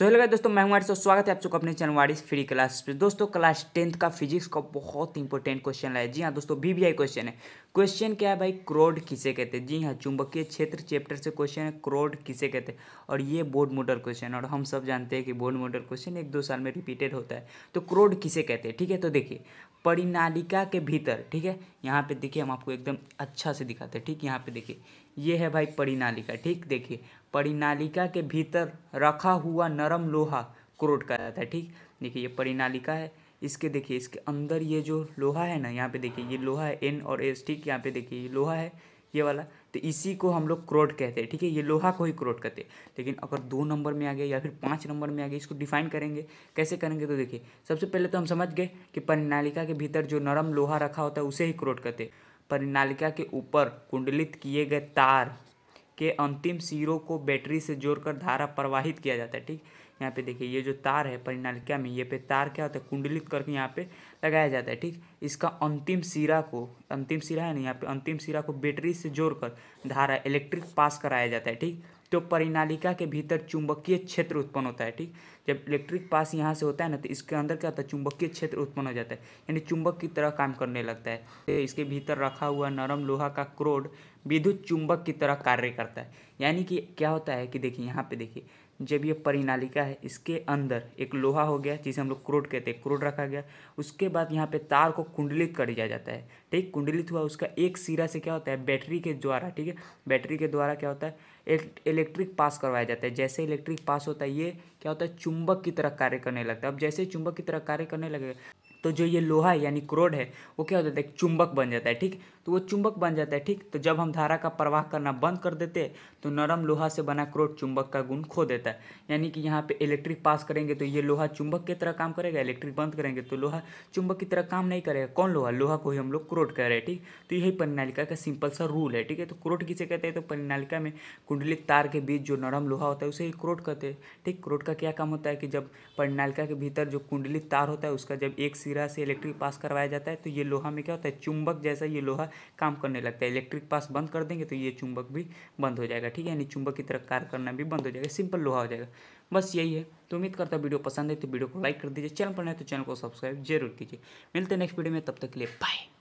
so hello दोस्तों मैं हूं तो स्वागत है आप सबको अपने चैनल वारिस फ्री क्लास पे दोस्तों क्लास टेंथ का फिजिक्स का बहुत इंपॉर्टेंट क्वेश्चन है जी हाँ दोस्तों बीबीआई क्वेश्चन है क्वेश्चन क्या है भाई क्रोड किसे कहते हैं जी हाँ चुंबकीय क्षेत्र चैप्टर से क्वेश्चन है क्रोड किसे कहते हैं और ये बोर्ड मोटर क्वेश्चन और हम सब जानते हैं कि बोर्ड मोटर क्वेश्चन एक दो साल में रिपीटेड होता है तो क्रोड किसे कहते हैं ठीक है तो देखिए परिनालिका के भीतर ठीक है यहाँ पे देखिए हम आपको एकदम अच्छा से दिखाते हैं ठीक यहाँ पे देखिए ये है भाई परिनालिका ठीक देखिए परिनालिका के भीतर रखा हुआ नरम लोहा क्रोट कर जाता है ठीक देखिए ये परिनालिका है इसके देखिए इसके अंदर ये जो लोहा है ना यहाँ पे देखिए ये लोहा है एन और एस ठीक यहाँ पे देखिए ये लोहा है ये वाला तो इसी को हम लोग क्रोट कहते हैं ठीक है ये लोहा को ही क्रोट कहते हैं लेकिन अगर दो नंबर में आ गया या फिर पाँच नंबर में आ गया इसको डिफाइन करेंगे कैसे करेंगे तो देखिए सबसे पहले तो हम समझ गए कि परिनालिका के भीतर जो नरम लोहा रखा होता है उसे ही क्रोट कहते हैं परिनालिका के ऊपर कुंडलित किए गए तार के अंतिम सिरो को बैटरी से जोड़कर धारा प्रवाहित किया जाता है ठीक यहाँ पे देखिए ये जो तार है परिणालिका में ये पे तार क्या होता है कुंडलित करके यहाँ पे लगाया जाता है ठीक इसका अंतिम सिरा को अंतिम सिरा है ना यहाँ पे अंतिम सिरा को बैटरी से जोड़कर धारा इलेक्ट्रिक पास कराया जाता है ठीक तो परिनालिका के भीतर चुंबकीय क्षेत्र उत्पन्न होता है ठीक जब इलेक्ट्रिक पास यहाँ से होता है ना तो इसके अंदर क्या होता है चुंबकीय क्षेत्र उत्पन्न हो जाता है यानी चुंबक की तरह काम करने लगता है तो इसके भीतर रखा हुआ नरम लोहा का क्रोड विद्युत चुंबक की तरह कार्य करता है यानी कि क्या होता है कि देखिए यहाँ पे देखिए जब ये परिनालिका है इसके अंदर एक लोहा हो गया जिसे हम लोग क्रोड कहते हैं क्रोड रखा गया उसके बाद यहाँ पे तार को कुंडलित कर दिया जाता है ठीक कुंडलित हुआ उसका एक सिरा से क्या होता है बैटरी के द्वारा ठीक है बैटरी के द्वारा क्या होता है एक इलेक्ट्रिक पास करवाया जाता है जैसे इलेक्ट्रिक पास होता है ये क्या होता है चुंबक की तरह कार्य करने लगता है अब जैसे चुंबक की तरह कार्य करने लगेगा तो जो ये लोहा यानी क्रोड है वो क्या हो जाता है चुंबक बन जाता है ठीक तो वो चुंबक बन जाता है ठीक तो जब हम धारा का प्रवाह करना बंद कर देते हैं तो नरम लोहा से बना क्रोट चुंबक का गुण खो देता है यानी कि यहाँ पे इलेक्ट्रिक पास करेंगे तो ये लोहा चुंबक की तरह काम करेगा इलेक्ट्रिक बंद करेंगे तो लोहा चुंबक की तरह काम नहीं करेगा कौन लोहा लोहा को ही हम लोग क्रोट कह रहे हैं ठीक तो यही परिणालिका का सिंपल सा रूल है ठीक है तो क्रोट किसे कहते हैं तो परिणालिका में कुंडली तार के बीच जो नरम लोहा होता है उसे ही क्रोट कहते हैं ठीक क्रोट का क्या काम होता है कि जब परिणालिका के भीतर जो कुंडली तार होता है उसका जब एक सिरा से इलेक्ट्रिक पास करवाया जाता है तो ये लोहा में क्या होता है चुंबक जैसा ये लोहा काम करने लगता है इलेक्ट्रिक पास बंद कर देंगे तो ये चुंबक भी बंद हो जाएगा ठीक है यानी चुंबक की तरह कार्य करना भी बंद हो जाएगा सिंपल लोहा हो जाएगा बस यही है तो उम्मीद करता है वीडियो पसंद है तो वीडियो को लाइक कर दीजिए चैनल पर नहीं तो चैनल को सब्सक्राइब जरूर कीजिए मिलते हैं नेक्स्ट वीडियो में तब तक के लिए बाय